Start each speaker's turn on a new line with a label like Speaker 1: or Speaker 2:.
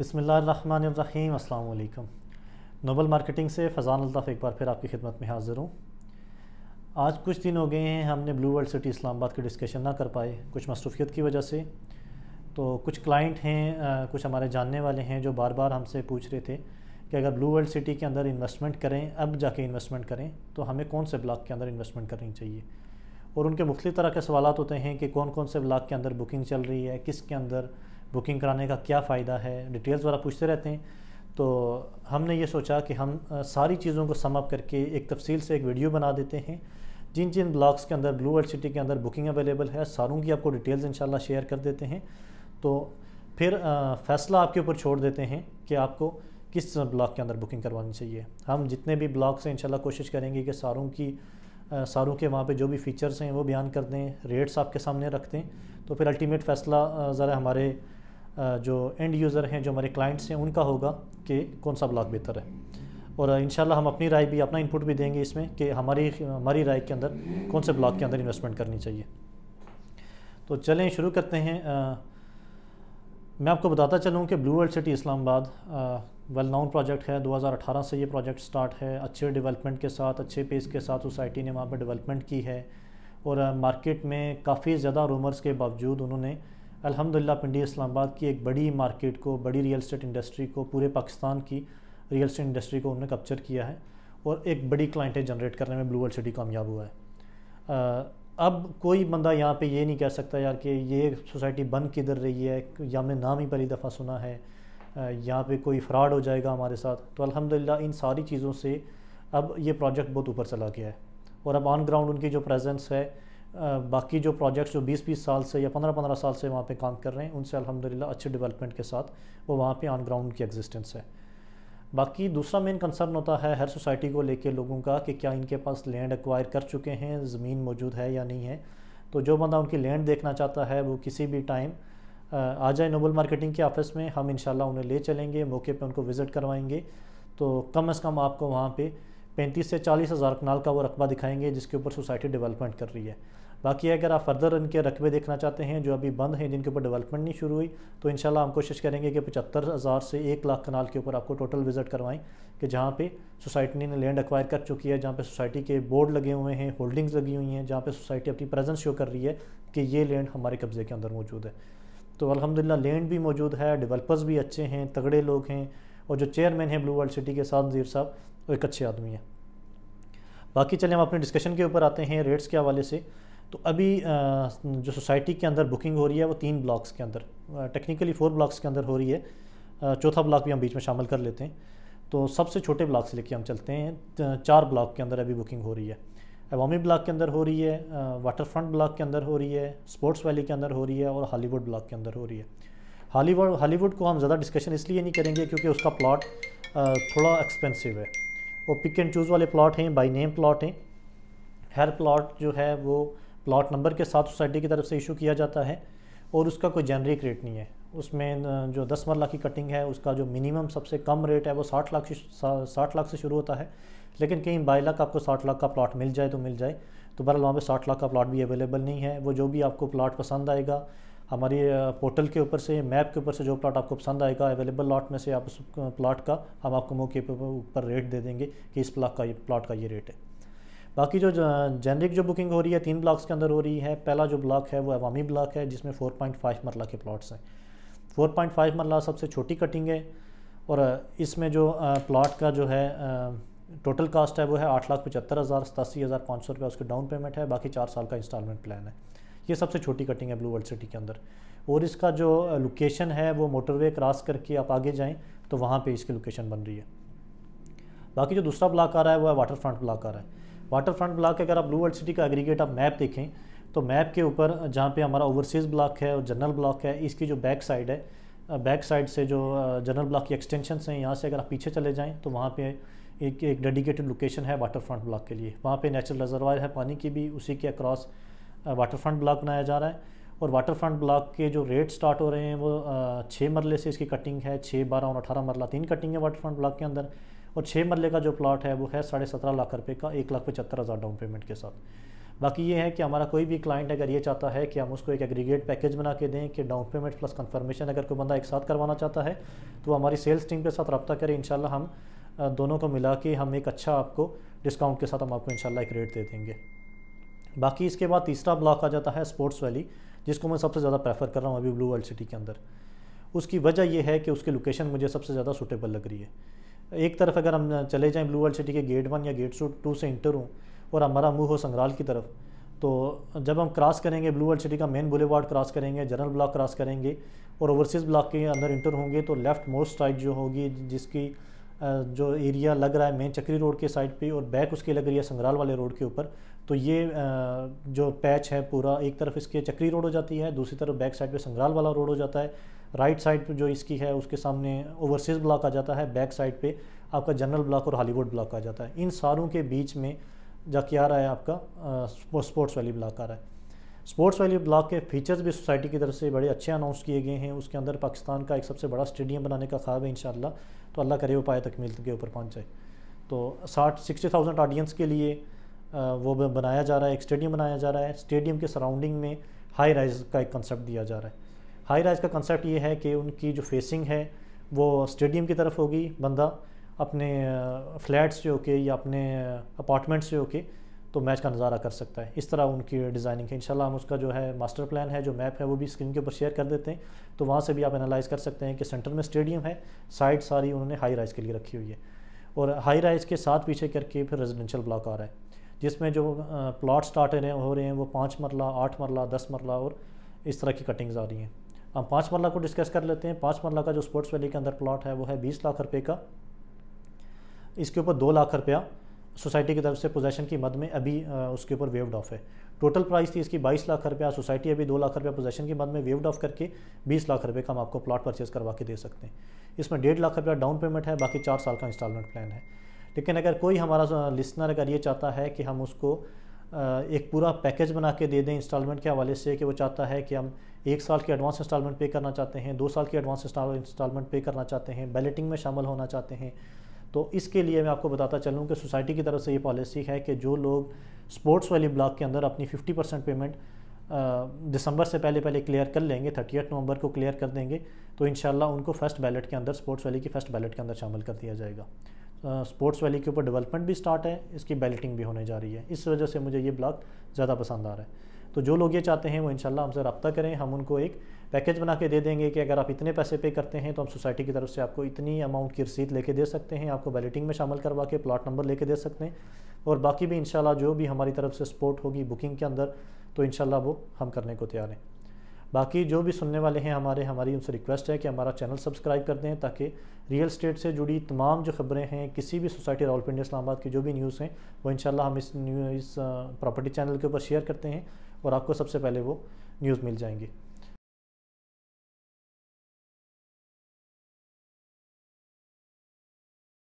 Speaker 1: बसमीम अल्लाम Nobel marketing से फजान अल्ताफ़ एक बार फिर आपकी खिदमत में हाज़िर हूँ आज कुछ दिन हो गए हैं हमने ब्लू वर्ल्ड सिटी इस्लामाबाद की डिस्कशन ना कर पाए कुछ मसरूफियत की वजह से तो कुछ क्लाइंट हैं कुछ हमारे जानने वाले हैं जो बार बार हमसे पूछ रहे थे कि अगर ब्लू वर्ल्ड सिटी के अंदर इन्वेस्टमेंट करें अब जाके इन्वेस्टमेंट करें तो हमें कौन से ब्लॉक के अंदर इन्वेस्टमेंट करनी चाहिए और उनके मुख्तु तरह के सवाल होते हैं कि कौन कौन से ब्लॉक के अंदर बुकिंग चल रही है किसके अंदर बुकिंग कराने का क्या फ़ायदा है डिटेल्स वाला पूछते रहते हैं तो हमने ये सोचा कि हम सारी चीज़ों को समअप करके एक तफसील से एक वीडियो बना देते हैं जिन जिन ब्लॉक्स के अंदर ब्लू वर्ल्ड सिटी के अंदर बुकिंग अवेलेबल है सारों की आपको डिटेल्स इन शेयर कर देते हैं तो फिर फैसला आपके ऊपर छोड़ देते हैं कि आपको किस ब्लॉक के अंदर बुकिंग करवानी चाहिए हम जितने भी ब्लॉग्स हैं इनशाला कोशिश करेंगे कि सारों की आ, सारों के वहाँ पे जो भी फ़ीचर्स हैं वो बयान कर दें रेट्स आपके सामने रख दें तो फिर अल्टीमेट फ़ैसला ज़रा हमारे जो एंड यूज़र हैं जो हमारे क्लाइंट्स हैं उनका होगा कि कौन सा ब्लॉग बेहतर है और इन हम अपनी राय भी अपना इनपुट भी देंगे इसमें कि हमारी हमारी राय के अंदर कौन से ब्लॉक के अंदर इन्वेस्टमेंट करनी चाहिए तो चलें शुरू करते हैं आ, मैं आपको बताता चलूँ कि blue world city Islamabad well known project है 2018 से ये प्रोजेक्ट स्टार्ट है अच्छे डेवलपमेंट के साथ अच्छे पेस के साथ सोसाइटी ने वहाँ पर डेवलपमेंट की है और मार्केट में काफ़ी ज़्यादा रूमर्स के बावजूद उन्होंने अल्हम्दुलिल्लाह पिंडी इस्लामाबाद की एक बड़ी मार्केट को बड़ी रियल इस्टेट इंडस्ट्री को पूरे पाकिस्तान की रियल इस्टेट इंडस्ट्री को उन्होंने कप्चर किया है और एक बड़ी क्लाइंटें जनरेट करने में ब्लू वर्ल्ड सिटी कामयाब हुआ है आ, अब कोई बंदा यहाँ पे ये नहीं कह सकता यार कि ये सोसाइटी बंद किधर रही है या हमने नाम ही पहली दफ़ा सुना है यहाँ पे कोई फ्रॉड हो जाएगा हमारे साथ तो अल्हम्दुलिल्लाह इन सारी चीज़ों से अब ये प्रोजेक्ट बहुत ऊपर चला गया है और अब ऑन ग्राउंड उनकी जो प्रेजेंस है बाकी जो प्रोजेक्ट्स जो 20-20 साल से या 15-15 साल से वहाँ पे काम कर रहे हैं उनसे अल्हम्दुलिल्लाह अच्छे डेवलपमेंट के साथ वो वहाँ पे ऑन ग्राउंड की एग्जिस्टेंस है बाकी दूसरा मेन कंसर्न होता है हर सोसाइटी को लेके लोगों का कि क्या इनके पास लैंड एक्वायर कर चुके हैं ज़मीन मौजूद है या नहीं है तो जो बंदा उनकी लैंड देखना चाहता है वो किसी भी टाइम आ जाए नोबल मार्केटिंग के ऑफिस में हम इन उन्हें ले चलेंगे मौके पर उनको विज़िट करवाएँगे तो कम अज़ कम आपको वहाँ पर पैंतीस से चालीस हज़ार कनाल का वो रकबा दिखाएंगे जिसके ऊपर सोसाइटी डेवलपमेंट कर रही है बाकी अगर आप फर्दर इनके रकबे देखना चाहते हैं जो अभी बंद हैं जिनके ऊपर डेवलपमेंट नहीं शुरू हुई तो इन हम कोशिश करेंगे कि पचहत्तर हज़ार से एक लाख कनाल के ऊपर आपको टोटल विज़िट करवाएँ कि जहाँ पे सोसाइटी ने लैंड अक्वायर कर चुकी है जहाँ पे सोसाइटी के बोर्ड लगे हुए हैं होल्डिंग्स लगी हुई हैं जहाँ पर सोसाइटी अपनी प्रेजेंस शो कर रही है कि ये लैंड हमारे कब्ज़े के अंदर मौजूद है तो अलहमदिल्ला लैंड भी मौजूद है डेवलपर्स भी अच्छे हैं तगड़े लोग हैं और जो चेयरमैन हैं ब्लू वर्ल्ड सिटी के साथ नज़ीर साहब वो एक अच्छे आदमी हैं बाकी चले हम अपने डिस्कशन के ऊपर आते हैं रेट्स के हवाले से तो अभी जो सोसाइटी के अंदर बुकिंग हो रही है वो तीन ब्लॉक्स के अंदर टेक्निकली फोर ब्लॉक्स के अंदर हो रही है चौथा ब्लॉक भी हम बीच में शामिल कर लेते हैं तो सबसे छोटे ब्लॉक से लेके हम चलते हैं चार ब्लॉक के अंदर अभी बुकिंग हो रही है अवामी ब्लॉक के अंदर हो रही है वाटर फ्रंट ब्लॉक के अंदर हो रही है स्पोर्ट्स वैली के अंदर हो रही है और हॉलीवुड ब्लॉक के अंदर हो रही है हॉलीवुड हॉलीवुड को हम ज़्यादा डिस्कशन इसलिए नहीं करेंगे क्योंकि उसका प्लॉट थोड़ा एक्सपेंसिव है वो पिक एंड चूज़ वाले प्लॉट हैं बाई नेम प्लॉट हैं हर प्लॉट जो है वो प्लॉट नंबर के साथ सोसाइटी की तरफ से इशू किया जाता है और उसका कोई जेनरिक रेट नहीं है उसमें जो दस मरला की कटिंग है उसका जो मिनिमम सबसे कम रेट है वो साठ लाख से साठ लाख से शुरू होता है लेकिन कहीं बाई लाख आपको साठ लाख का प्लॉट मिल जाए तो मिल जाए तो बहरहाल वहाँ पर साठ लाख का प्लॉट भी अवेलेबल नहीं है वो जो भी आपको प्लाट पसंद आएगा हमारी पोर्टल के ऊपर से मैप के ऊपर से जो प्लाट आपको पसंद आएगा अवेलेबल लॉट में से आप उस प्लाट का हम आपको मौके पर ऊपर रेट दे देंगे कि इस प्लाट का ये प्लाट का ये रेट है बाकी जो जेनरिक जो बुकिंग हो रही है तीन ब्लॉक्स के अंदर हो रही है पहला जो ब्लॉक है वो अवामी ब्लॉक है जिसमें 4.5 मरला के प्लॉट्स हैं 4.5 मरला सबसे छोटी कटिंग है और इसमें जो प्लाट का जो है टोटल कास्ट है वो है आठ लाख पचहत्तर हज़ार सतासी हज़ार पाँच सौ रुपये उसके डाउन पेमेंट है बाकी चार साल का इंस्टॉलमेंट प्लान है ये सबसे छोटी कटिंग है ब्लू वर्ल्ड सिटी के अंदर और इसका जो लोकेशन है वो मोटरवे क्रॉस करके आप आगे जाएँ तो वहाँ पर इसकी लोकेशन बन रही है बाकी जो दूसरा ब्लॉक आ रहा है वो है वाटर फ्रंट ब्लॉक आ रहा है वाटर फ्रंट ब्लॉक अगर आप ब्लू वर्ल्ड सिटी का एग्रीगेट आप मैप देखें तो मैप के ऊपर जहाँ पे हमारा ओवरसीज़ ब्लॉक है और जनरल ब्लॉक है इसकी जो बैक साइड है बैक साइड से जो जनरल ब्लॉक की एक्सटेंशन हैं यहाँ से अगर आप पीछे चले जाएँ तो वहाँ पर एक एक डेडिकेटेड लोकेशन है वाटर फ्रंट ब्लॉक के लिए वहाँ पर नेचुरल रिजर्वायर है पानी की भी उसी के अक्रॉस वाटर फ्रंट ब्लॉक बनाया जा रहा है और वाटर फ्रंट ब्लॉक के जो रेट स्टार्ट हो रहे हैं वो छः मरले से इसकी कटिंग है छः बारह और अठारह मरला तीन कटिंग है वाटर फ्रंट ब्लॉक के अंदर और छः मरले का जो प्लाट है वो है साढ़े सत्रह लाख रुपये का एक लाख पचहत्तर हज़ार डाउन पेमेंट के साथ बाकी ये है कि हमारा कोई भी क्लाइंट अगर ये चाहता है कि हम उसको एक एग्रीगेट पैकेज बना के दें कि डाउन पेमेंट प्लस कन्फर्मेशन अगर कोई बंदा एक साथ करवाना चाहता है तो हमारी सेल्स टीम के साथ रब्ता करें इन हम दोनों को मिला के हम एक अच्छा आपको डिस्काउंट के साथ हम आपको इनशाला एक रेट दे देंगे बाकी इसके बाद तीसरा ब्लॉक आ जाता है स्पोर्ट्स वैली जिसको मैं सबसे ज़्यादा प्रेफर कर रहा हूँ अभी ब्लू वर्ल्ड सिटी के अंदर उसकी वजह यह है कि उसकी लोकेशन मुझे सबसे ज़्यादा सूटेबल लग रही है एक तरफ अगर हम चले जाएं ब्लू वर्ल्ड सिटी के गेट वन या गेट टू से इंटर हों और हमारा मुंह हो संग्राल की तरफ तो जब हम क्रॉस करेंगे ब्लू वर्ल्ड सिटी का मेन बुलेवार्ड क्रॉस करेंगे जनरल ब्लॉक क्रॉस करेंगे और ओवरसीज़ ब्लॉक के अंदर इंटर होंगे तो लेफ़्ट मोस्ट साइड जो होगी जिसकी जो एरिया लग रहा है मेन चक्री रोड के साइड पे और बैक उसकी लग रही है संग्राल वाले रोड के ऊपर तो ये जो पैच है पूरा एक तरफ इसके चक्री रोड हो जाती है दूसरी तरफ बैक साइड पे संग्राल वाला रोड हो जाता है राइट साइड पे जो इसकी है उसके सामने ओवरसीज़ ब्लॉक आ जाता है बैक साइड पे आपका जनरल ब्लॉक और हॉलीवुड ब्लॉक आ जाता है इन सारों के बीच में जाके आ रहा है आपका स्पोर्ट्स वैली ब्लॉक आ रहा है स्पोर्ट्स वैली ब्लॉक के फीचर्स भी सोसाइटी की तरफ से बड़े अच्छे अनाउंस किए गए हैं उसके अंदर पाकिस्तान का एक सबसे बड़ा स्टेडियम बनाने का ख्वाब है इन तो अल्लाह करे वो पाए तकमील के ऊपर पहुँच जाए तो साठ सिक्सटी थाउजेंड ऑडियंस के लिए वो बनाया जा रहा है एक स्टेडियम बनाया जा रहा है स्टेडियम के सराउंडिंग में हाई राइज का एक कंसेप्ट दिया जा रहा है हाई राइज का कंसेप्ट ये है कि उनकी जो फेसिंग है वो स्टेडियम की तरफ होगी बंदा अपने फ्लैट से होके या अपने अपार्टमेंट से होके तो मैच का नज़ारा कर सकता है इस तरह उनकी डिज़ाइनिंग है इंशाल्लाह हम उसका जो है मास्टर प्लान है जो मैप है वो भी स्क्रीन के ऊपर शेयर कर देते हैं तो वहाँ से भी आप एनालाइज कर सकते हैं कि सेंटर में स्टेडियम है साइड सारी उन्होंने हाई राइज के लिए रखी हुई है और हाई राइज के साथ पीछे करके फिर रेजिडेंशियल ब्लॉक आ रहा है जिसमें जो प्लाट स्टार्ट हो रहे हैं वो पाँच मरला आठ मरला दस मरला और इस तरह की कटिंग्स आ रही हैं हम पाँच मरला को डिस्कस कर लेते हैं पाँच मरला का जो स्पोर्ट्स वैली के अंदर प्लाट है वो है बीस लाख रुपये का इसके ऊपर दो लाख रुपया सोसाइटी की तरफ से पोजेशन की मद में अभी उसके ऊपर वेव्ड ऑफ है टोटल प्राइस थी इसकी 22 लाख रुपया सोसाइटी अभी 2 लाख रुपया पोजेशन की मद में वेव्ड ऑफ करके 20 लाख रुपये का हम आपको प्लॉट परचेज करवा के दे सकते हैं इसमें डेढ़ लाख रुपया डाउन पेमेंट है बाकी चार साल का इंस्टॉलमेंट प्लान है लेकिन अगर कोई हमारा लिसनर अगर ये चाहता है कि हम उसको एक पूरा पैकेज बना के दे दें इंस्टॉलमेंट के हवाले से कि वो चाहता है कि हम एक साल की एडवांस इंस्टॉलमेंट पे करना चाहते हैं दो साल की एडवांस इंस्टॉलमेंट पे करना चाहते हैं बैलेटिंग में शामिल होना चाहते हैं तो इसके लिए मैं आपको बताता चलूँ कि सोसाइटी की तरफ से ये पॉलिसी है कि जो लोग स्पोर्ट्स वाली ब्लॉक के अंदर अपनी फिफ्टी परसेंट पेमेंट दिसंबर से पहले पहले क्लियर कर लेंगे थर्टी नवंबर को क्लियर कर देंगे तो इन उनको फर्स्ट बैलेट के अंदर स्पोर्ट्स वैली की फर्स्ट बैलेट के अंदर शामिल कर दिया जाएगा स्पोर्ट्स वैली के ऊपर डेवलपमेंट भी स्टार्ट है इसकी बैलेटिंग भी होने जा रही है इस वजह से मुझे ये ब्लॉक ज़्यादा पसंद आ रहा है तो जो लोग ये चाहते हैं वो इंशाल्लाह हमसे रब्ता करें हम उनको एक पैकेज बना के दे देंगे कि अगर आप इतने पैसे पे करते हैं तो हम सोसाइटी की तरफ से आपको इतनी अमाउंट की रसीद लेके दे सकते हैं आपको बैलेटिंग में शामिल करवा के प्लाट नंबर लेके दे सकते हैं और बाकी भी इंशाल्लाह जो भी हमारी तरफ से सपोर्ट होगी बुकिंग के अंदर तो इंशाल्लाह वो हम करने को तैयार हैं बाकी जो भी सुनने वाले हैं हमारे हमारी उनसे रिक्वेस्ट है कि हमारा चैनल सब्सक्राइब कर दें ताकि रियल स्टेट से जुड़ी तमाम जो खबरें हैं किसी भी सोसाइटी पिंडी इस्लामाबाद की जो भी न्यूज़ हैं वो इन हम इस इस प्रॉपर्टी चैनल के ऊपर शेयर करते हैं और आपको सबसे पहले वो न्यूज़ मिल जाएंगी